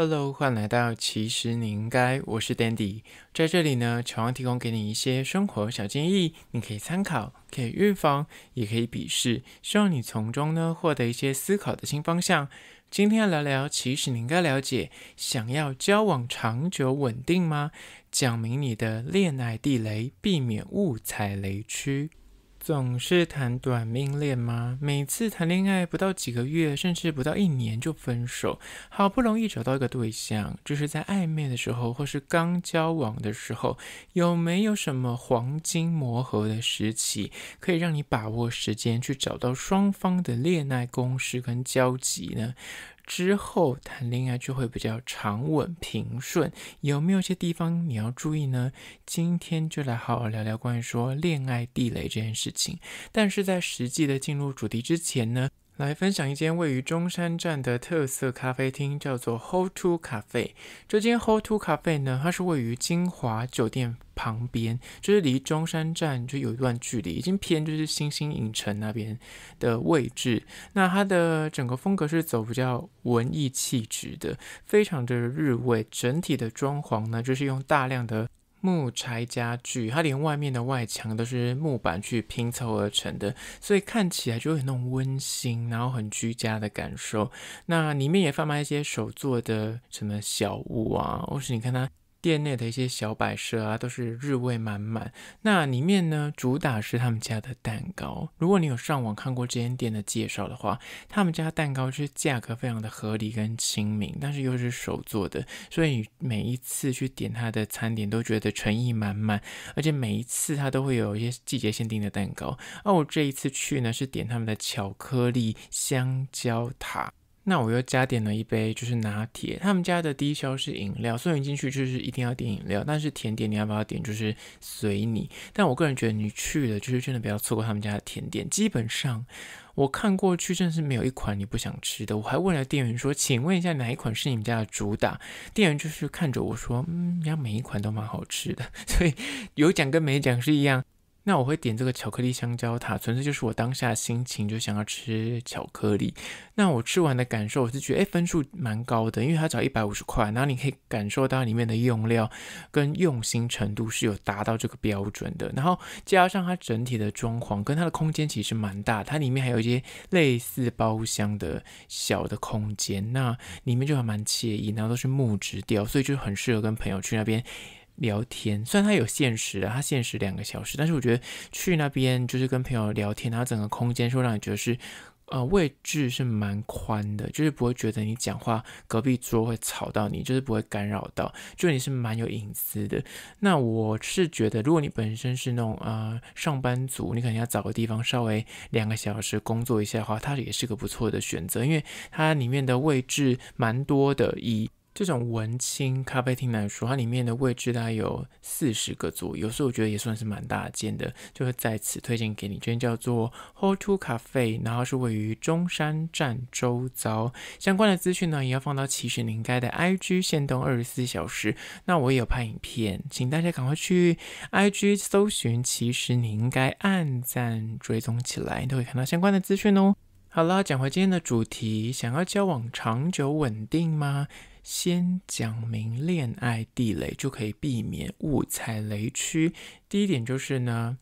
Hello，欢迎来到其实你应该，我是 Dandy，在这里呢，常提供给你一些生活小建议，你可以参考，可以预防，也可以鄙视，希望你从中呢获得一些思考的新方向。今天聊聊，其实你应该了解，想要交往长久稳定吗？讲明你的恋爱地雷，避免误踩雷区。总是谈短命恋吗？每次谈恋爱不到几个月，甚至不到一年就分手。好不容易找到一个对象，就是在暧昧的时候，或是刚交往的时候，有没有什么黄金磨合的时期，可以让你把握时间去找到双方的恋爱公式跟交集呢？之后谈恋爱就会比较长稳平顺，有没有些地方你要注意呢？今天就来好好聊聊关于说恋爱地雷这件事情。但是在实际的进入主题之前呢。来分享一间位于中山站的特色咖啡厅，叫做 h o l Two Cafe。这间 h o l Two Cafe 呢，它是位于金华酒店旁边，就是离中山站就有一段距离，已经偏就是星星影城那边的位置。那它的整个风格是走比较文艺气质的，非常的日味。整体的装潢呢，就是用大量的。木柴家具，它连外面的外墙都是木板去拼凑而成的，所以看起来就有那种温馨，然后很居家的感受。那里面也贩卖一些手做的什么小物啊，或是你看它。店内的一些小摆设啊，都是日味满满。那里面呢，主打是他们家的蛋糕。如果你有上网看过这间店的介绍的话，他们家蛋糕是价格非常的合理跟亲民，但是又是手做的，所以每一次去点他的餐点都觉得诚意满满，而且每一次他都会有一些季节限定的蛋糕。而我这一次去呢，是点他们的巧克力香蕉塔。那我又加点了一杯，就是拿铁。他们家的第一消是饮料，所以你进去就是一定要点饮料。但是甜点你要不要点，就是随你。但我个人觉得你去了，就是真的不要错过他们家的甜点。基本上我看过去，真的是没有一款你不想吃的。我还问了店员说：“请问一下，哪一款是你们家的主打？”店员就是看着我说：“嗯，家每一款都蛮好吃的。”所以有讲跟没讲是一样。那我会点这个巧克力香蕉塔，纯粹就是我当下心情就想要吃巧克力。那我吃完的感受，我是觉得诶，分数蛮高的，因为它只要一百五十块，然后你可以感受到里面的用料跟用心程度是有达到这个标准的。然后加上它整体的装潢跟它的空间其实蛮大，它里面还有一些类似包厢的小的空间，那里面就还蛮惬意，然后都是木质调，所以就很适合跟朋友去那边。聊天虽然它有限时的，它限时两个小时，但是我觉得去那边就是跟朋友聊天，它整个空间会让你觉得是，呃，位置是蛮宽的，就是不会觉得你讲话隔壁桌会吵到你，就是不会干扰到，就你是蛮有隐私的。那我是觉得，如果你本身是那种啊上班族，你可能要找个地方稍微两个小时工作一下的话，它也是个不错的选择，因为它里面的位置蛮多的，以。这种文青咖啡厅来说，它里面的位置大概有四十个座，有时候我觉得也算是蛮大间。的，就会在此推荐给你，这天叫做 h o l e Two Cafe，然后是位于中山站周遭相关的资讯呢，也要放到其实你应该的 I G 限动二十四小时。那我也有拍影片，请大家赶快去 I G 搜寻。其实你应该暗赞追踪起来，你都会看到相关的资讯哦。好啦，讲回今天的主题，想要交往长久稳定吗？先讲明恋爱地雷，就可以避免误踩雷区。第一点就是呢，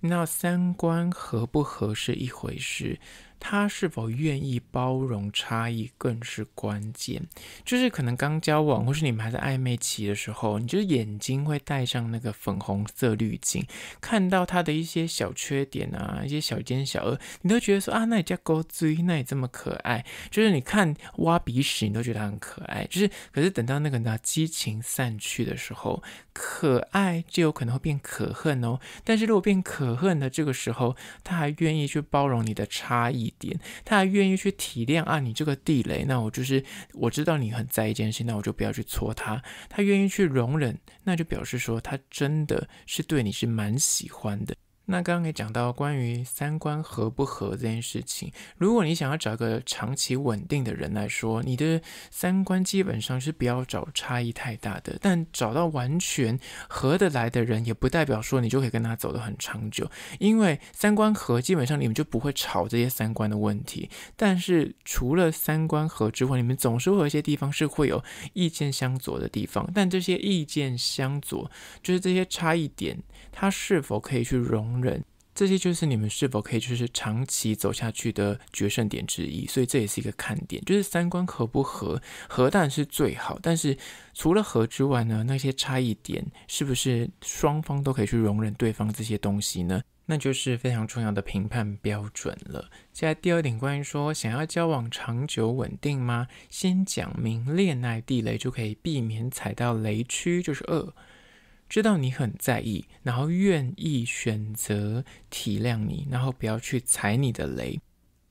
那三观合不合是一回事。他是否愿意包容差异更是关键。就是可能刚交往，或是你们还在暧昧期的时候，你就是眼睛会戴上那个粉红色滤镜，看到他的一些小缺点啊，一些小奸小恶，你都觉得说啊，那也叫狗嘴，那也这么可爱。就是你看挖鼻屎，你都觉得很可爱。就是可是等到那个呢激情散去的时候，可爱就有可能会变可恨哦。但是如果变可恨的这个时候，他还愿意去包容你的差异。一点，他还愿意去体谅啊！你这个地雷，那我就是我知道你很在意这件事，那我就不要去戳他。他愿意去容忍，那就表示说他真的是对你是蛮喜欢的。那刚刚也讲到关于三观合不合这件事情，如果你想要找一个长期稳定的人来说，你的三观基本上是不要找差异太大的。但找到完全合得来的人，也不代表说你就可以跟他走得很长久，因为三观合基本上你们就不会吵这些三观的问题。但是除了三观合之外，你们总是会有一些地方是会有意见相左的地方。但这些意见相左，就是这些差异点，它是否可以去融？容忍，这些就是你们是否可以就是长期走下去的决胜点之一，所以这也是一个看点，就是三观合不合，合当然是最好，但是除了合之外呢，那些差异点是不是双方都可以去容忍对方这些东西呢？那就是非常重要的评判标准了。现在第二点，关于说想要交往长久稳定吗？先讲明恋爱地雷，就可以避免踩到雷区，就是二。知道你很在意，然后愿意选择体谅你，然后不要去踩你的雷。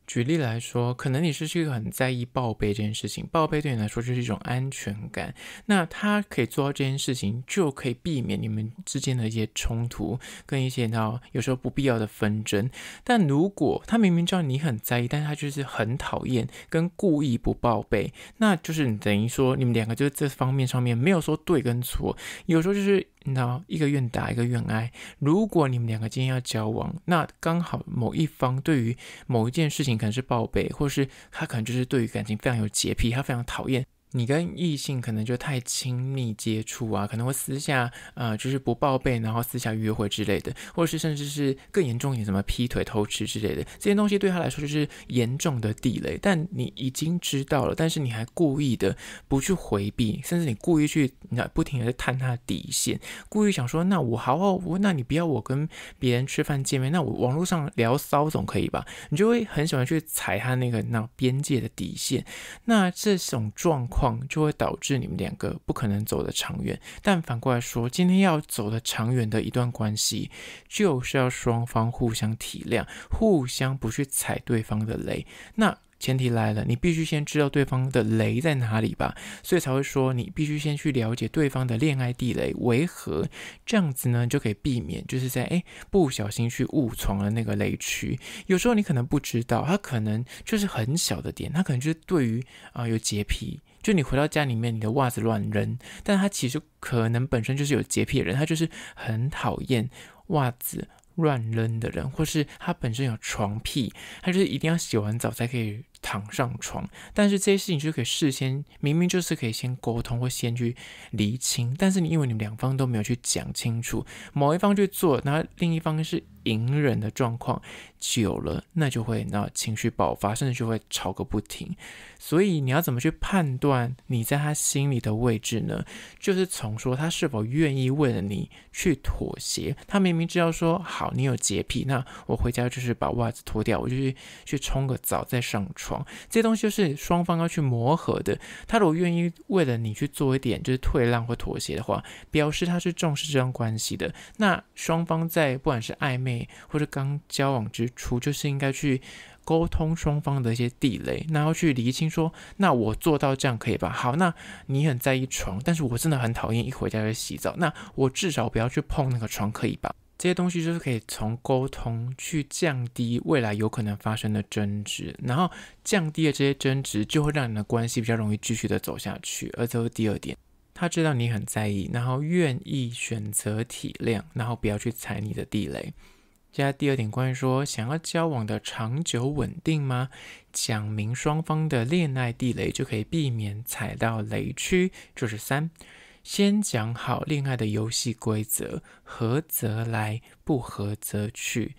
举例来说，可能你是去一个很在意报备这件事情，报备对你来说就是一种安全感。那他可以做到这件事情，就可以避免你们之间的一些冲突跟一些到有时候不必要的纷争。但如果他明明知道你很在意，但是他就是很讨厌跟故意不报备，那就是等于说你们两个就是这方面上面没有说对跟错，有时候就是。那一个愿打一个愿挨。如果你们两个今天要交往，那刚好某一方对于某一件事情可能是报备，或是他可能就是对于感情非常有洁癖，他非常讨厌。你跟异性可能就太亲密接触啊，可能会私下啊，就是不报备，然后私下约会之类的，或者是甚至是更严重一点，什么劈腿、偷吃之类的，这些东西对他来说就是严重的地雷。但你已经知道了，但是你还故意的不去回避，甚至你故意去，那不停的探他的底线，故意想说，那我好，我那你不要我跟别人吃饭见面，那我网络上聊骚总可以吧？你就会很喜欢去踩他那个那边界的底线，那这种状况。就会导致你们两个不可能走得长远。但反过来说，今天要走得长远的一段关系，就是要双方互相体谅，互相不去踩对方的雷。那前提来了，你必须先知道对方的雷在哪里吧，所以才会说你必须先去了解对方的恋爱地雷为何，这样子呢就可以避免，就是在哎不小心去误闯了那个雷区。有时候你可能不知道，他可能就是很小的点，他可能就是对于啊有洁癖。就你回到家里面，你的袜子乱扔，但他其实可能本身就是有洁癖的人，他就是很讨厌袜子乱扔的人，或是他本身有床癖，他就是一定要洗完澡才可以躺上床。但是这些事情就可以事先，明明就是可以先沟通或先去厘清，但是你因为你们两方都没有去讲清楚，某一方去做，然后另一方是。隐忍的状况久了，那就会那情绪爆发，甚至就会吵个不停。所以你要怎么去判断你在他心里的位置呢？就是从说他是否愿意为了你去妥协。他明明知道说好，你有洁癖，那我回家就是把袜子脱掉，我就去去冲个澡再上床。这些东西就是双方要去磨合的。他如果愿意为了你去做一点就是退让或妥协的话，表示他是重视这段关系的。那双方在不管是暧昧。或者刚交往之初，就是应该去沟通双方的一些地雷，然后去厘清说，那我做到这样可以吧？好，那你很在意床，但是我真的很讨厌一回家就洗澡，那我至少不要去碰那个床，可以吧？这些东西就是可以从沟通去降低未来有可能发生的争执，然后降低了这些争执，就会让你的关系比较容易继续的走下去。而这是第二点，他知道你很在意，然后愿意选择体谅，然后不要去踩你的地雷。加第二点，关于说想要交往的长久稳定吗？讲明双方的恋爱地雷，就可以避免踩到雷区。就是三，先讲好恋爱的游戏规则，合则来，不合则去。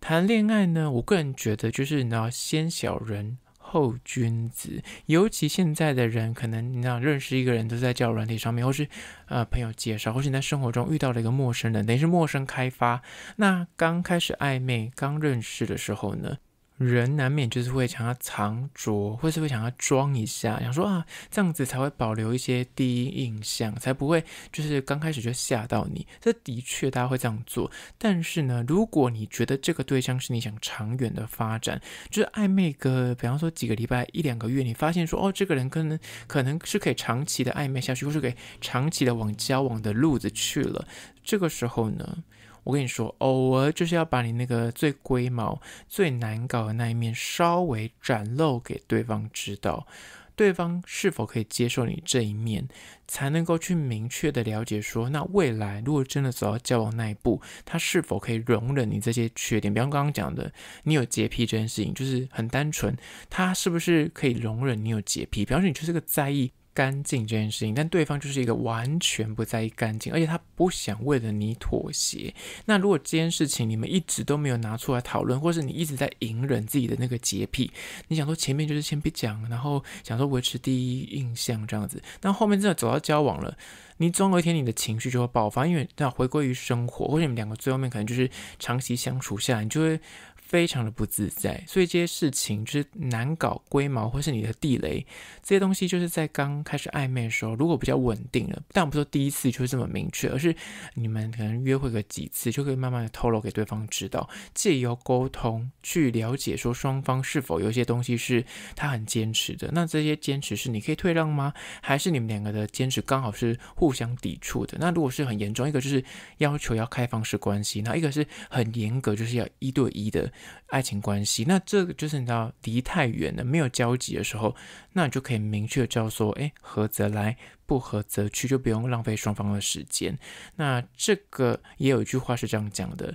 谈恋爱呢，我个人觉得就是你要先小人。后君子，尤其现在的人，可能你想认识一个人都在交友软件上面，或是呃朋友介绍，或是你在生活中遇到了一个陌生人，等于是陌生开发。那刚开始暧昧、刚认识的时候呢？人难免就是会想要藏拙，或是会想要装一下，想说啊这样子才会保留一些第一印象，才不会就是刚开始就吓到你。这的确大家会这样做，但是呢，如果你觉得这个对象是你想长远的发展，就是暧昧个，比方说几个礼拜、一两个月，你发现说哦，这个人可能可能是可以长期的暧昧下去，或是可以长期的往交往的路子去了，这个时候呢？我跟你说，偶尔就是要把你那个最龟毛、最难搞的那一面稍微展露给对方知道，对方是否可以接受你这一面，才能够去明确的了解说，那未来如果真的走到交往那一步，他是否可以容忍你这些缺点。比方刚刚讲的，你有洁癖这件事情，就是很单纯，他是不是可以容忍你有洁癖？比方说你就是个在意。干净这件事情，但对方就是一个完全不在意干净，而且他不想为了你妥协。那如果这件事情你们一直都没有拿出来讨论，或是你一直在隐忍自己的那个洁癖，你想说前面就是先别讲，然后想说维持第一印象这样子，那后面真的走到交往了，你总有一天你的情绪就会爆发，因为那回归于生活，或者你们两个最后面可能就是长期相处下来，你就会。非常的不自在，所以这些事情就是难搞龟毛或是你的地雷这些东西，就是在刚开始暧昧的时候，如果比较稳定了，但不说第一次就是这么明确，而是你们可能约会个几次，就可以慢慢的透露给对方知道，借由沟通去了解说双方是否有一些东西是他很坚持的，那这些坚持是你可以退让吗？还是你们两个的坚持刚好是互相抵触的？那如果是很严重，一个就是要求要开放式关系，那一个是很严格，就是要一对一的。爱情关系，那这个就是你知道，离太远了，没有交集的时候，那你就可以明确叫知道说，哎，合则来，不合则去，就不用浪费双方的时间。那这个也有一句话是这样讲的。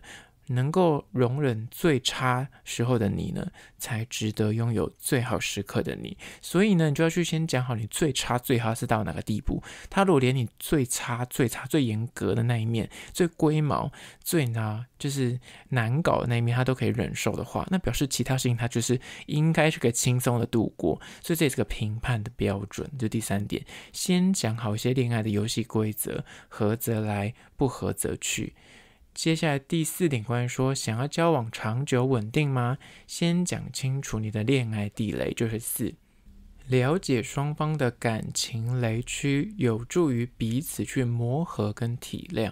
能够容忍最差时候的你呢，才值得拥有最好时刻的你。所以呢，你就要去先讲好你最差、最差是到哪个地步。他如果连你最差、最差、最严格的那一面、最龟毛、最难就是难搞的那一面，他都可以忍受的话，那表示其他事情他就是应该可以轻松的度过。所以这也是个评判的标准，这第三点。先讲好一些恋爱的游戏规则，合则来，不合则去。接下来第四点，关于说想要交往长久稳定吗？先讲清楚你的恋爱地雷就是四。了解双方的感情雷区，有助于彼此去磨合跟体谅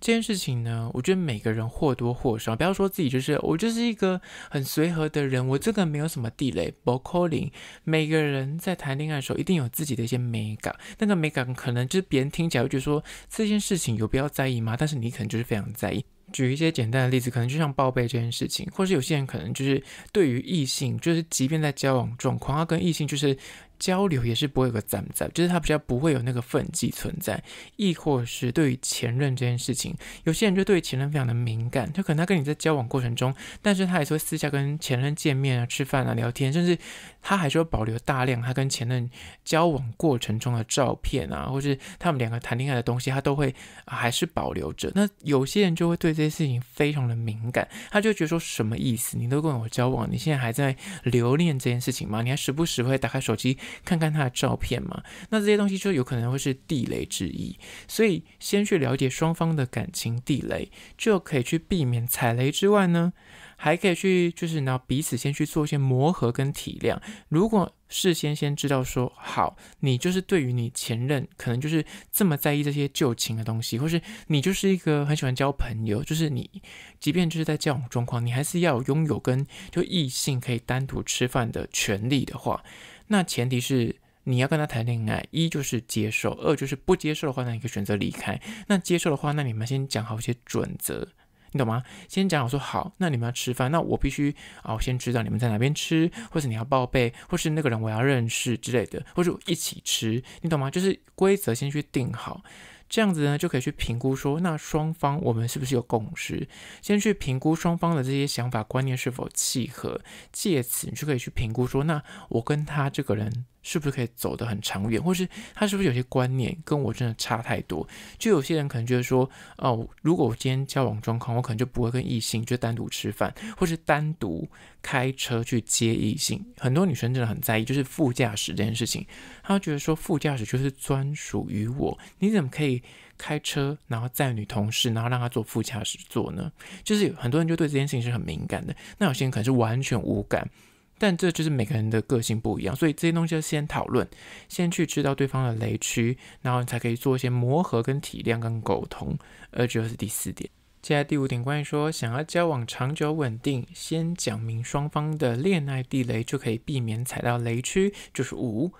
这件事情呢。我觉得每个人或多或少，不要说自己就是我就是一个很随和的人，我这个没有什么地雷，包括 a 每个人在谈恋爱的时候，一定有自己的一些美感，那个美感可能就是别人听起来会觉得说这件事情有必要在意吗？但是你可能就是非常在意。举一些简单的例子，可能就像报备这件事情，或是有些人可能就是对于异性，就是即便在交往状况，他跟异性就是。交流也是不会有个存在，就是他比较不会有那个痕迹存在，亦或是对于前任这件事情，有些人就对前任非常的敏感，就可能他跟你在交往过程中，但是他还是会私下跟前任见面啊、吃饭啊、聊天，甚至他还说保留大量他跟前任交往过程中的照片啊，或是他们两个谈恋爱的东西，他都会还是保留着。那有些人就会对这些事情非常的敏感，他就觉得说什么意思？你都跟我交往，你现在还在留恋这件事情吗？你还时不时会打开手机。看看他的照片嘛，那这些东西就有可能会是地雷之一，所以先去了解双方的感情地雷，就可以去避免踩雷之外呢，还可以去就是呢彼此先去做一些磨合跟体谅。如果事先先知道说好，你就是对于你前任可能就是这么在意这些旧情的东西，或是你就是一个很喜欢交朋友，就是你即便就是在这种状况，你还是要拥有跟就异性可以单独吃饭的权利的话。那前提是你要跟他谈恋爱，一就是接受，二就是不接受的话，那你可以选择离开。那接受的话，那你们先讲好一些准则，你懂吗？先讲，我说好，那你们要吃饭，那我必须啊，我先知道你们在哪边吃，或者你要报备，或是那个人我要认识之类的，或者一起吃，你懂吗？就是规则先去定好。这样子呢，就可以去评估说，那双方我们是不是有共识？先去评估双方的这些想法观念是否契合，借此你就可以去评估说，那我跟他这个人。是不是可以走得很长远，或是他是不是有些观念跟我真的差太多？就有些人可能觉得说，哦，如果我今天交往状况，我可能就不会跟异性就单独吃饭，或是单独开车去接异性。很多女生真的很在意，就是副驾驶这件事情，她觉得说副驾驶就是专属于我，你怎么可以开车然后载女同事，然后让她坐副驾驶座呢？就是很多人就对这件事情是很敏感的，那有些人可能是完全无感。但这就是每个人的个性不一样，所以这些东西要先讨论，先去知道对方的雷区，然后你才可以做一些磨合、跟体谅、跟沟通。而这是第四点。接下来第五点关于说，想要交往长久稳定，先讲明双方的恋爱地雷，就可以避免踩到雷区。就是五。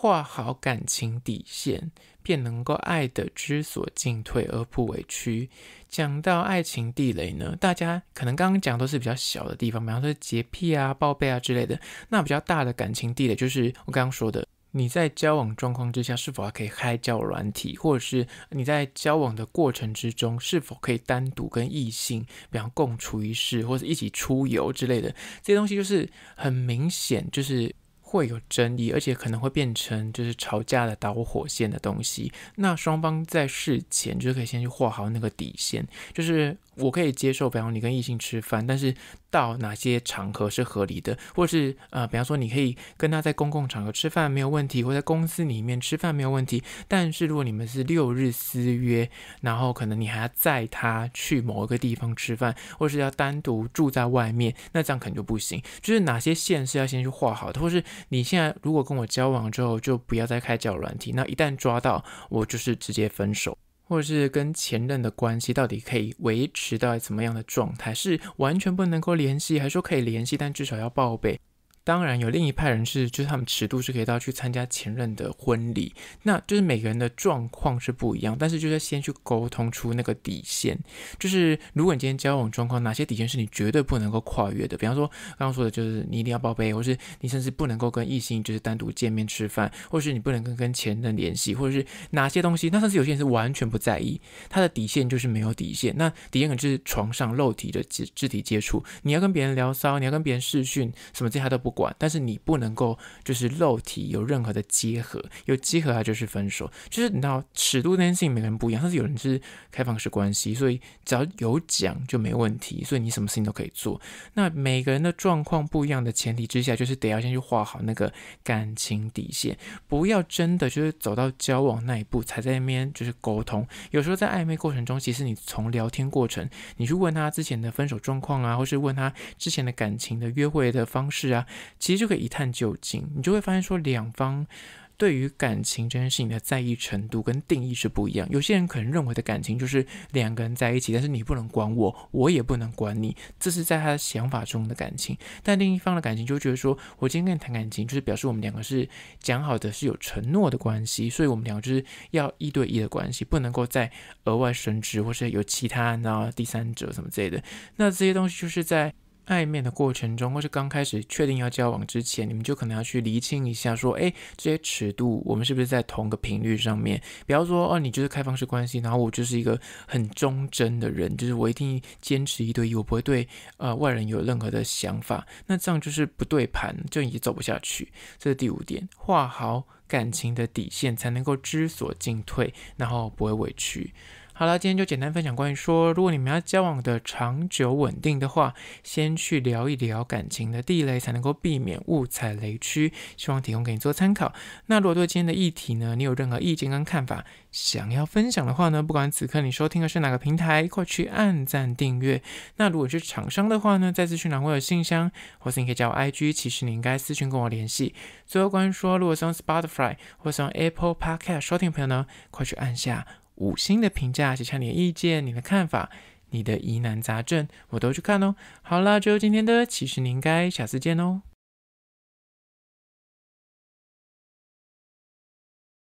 画好感情底线，便能够爱的知所进退而不委屈。讲到爱情地雷呢，大家可能刚刚讲都是比较小的地方，比方说洁癖啊、报备啊之类的。那比较大的感情地雷就是我刚刚说的，你在交往状况之下是否还可以开交软体，或者是你在交往的过程之中是否可以单独跟异性，比方共处一室或者一起出游之类的，这些东西就是很明显就是。会有争议，而且可能会变成就是吵架的导火线的东西。那双方在事前就是可以先去画好那个底线，就是。我可以接受，比方你跟异性吃饭，但是到哪些场合是合理的，或是呃，比方说你可以跟他在公共场合吃饭没有问题，或在公司里面吃饭没有问题。但是如果你们是六日私约，然后可能你还要载他去某一个地方吃饭，或是要单独住在外面，那这样可能就不行。就是哪些线是要先去画好的，或是你现在如果跟我交往之后就不要再开脚软体，那一旦抓到我就是直接分手。或者是跟前任的关系到底可以维持到怎么样的状态？是完全不能够联系，还是说可以联系，但至少要报备？当然有另一派人士，就是他们尺度是可以到去参加前任的婚礼，那就是每个人的状况是不一样，但是就是先去沟通出那个底线，就是如果你今天交往状况，哪些底线是你绝对不能够跨越的，比方说刚刚说的就是你一定要报备，或是你甚至不能够跟异性就是单独见面吃饭，或是你不能跟跟前任联系，或者是哪些东西，那甚至有些人是完全不在意，他的底线就是没有底线，那底线可能就是床上肉体的肢肢体接触，你要跟别人聊骚，你要跟别人视讯，什么这些他都不。管，但是你不能够就是肉体有任何的结合，有结合它就是分手。就是你知道尺度这件事情每个人不一样，但是有人是开放式关系，所以只要有讲就没问题，所以你什么事情都可以做。那每个人的状况不一样的前提之下，就是得要先去画好那个感情底线，不要真的就是走到交往那一步才在那边就是沟通。有时候在暧昧过程中，其实你从聊天过程，你去问他之前的分手状况啊，或是问他之前的感情的约会的方式啊。其实就可以一探究竟，你就会发现说，两方对于感情这件事情的在意程度跟定义是不一样。有些人可能认为的感情就是两个人在一起，但是你不能管我，我也不能管你，这是在他的想法中的感情。但另一方的感情就觉得说，我今天跟你谈感情，就是表示我们两个是讲好的，是有承诺的关系，所以我们两个就是要一对一的关系，不能够再额外升职，或是有其他然后第三者什么之类的。那这些东西就是在。暧昧的过程中，或是刚开始确定要交往之前，你们就可能要去厘清一下，说，哎，这些尺度，我们是不是在同个频率上面？比方说，哦，你就是开放式关系，然后我就是一个很忠贞的人，就是我一定坚持一对一，我不会对呃外人有任何的想法。那这样就是不对盘，就已经走不下去。这是第五点，画好感情的底线，才能够知所进退，然后不会委屈。好了，今天就简单分享关于说，如果你们要交往的长久稳定的话，先去聊一聊感情的地雷，才能够避免误踩雷区。希望提供给你做参考。那如果对今天的议题呢，你有任何意见跟看法想要分享的话呢，不管此刻你收听的是哪个平台，快去按赞订阅。那如果是厂商的话呢，再次去拿我有信箱，或是你可以加我 IG，其实你应该私信跟我联系。最后关于说，如果用 Spotify 或是用 Apple Podcast 收听朋友呢，快去按下。五星的评价，写下你的意见、你的看法、你的疑难杂症，我都去看哦。好了，就今天的，其实你应该下次见哦。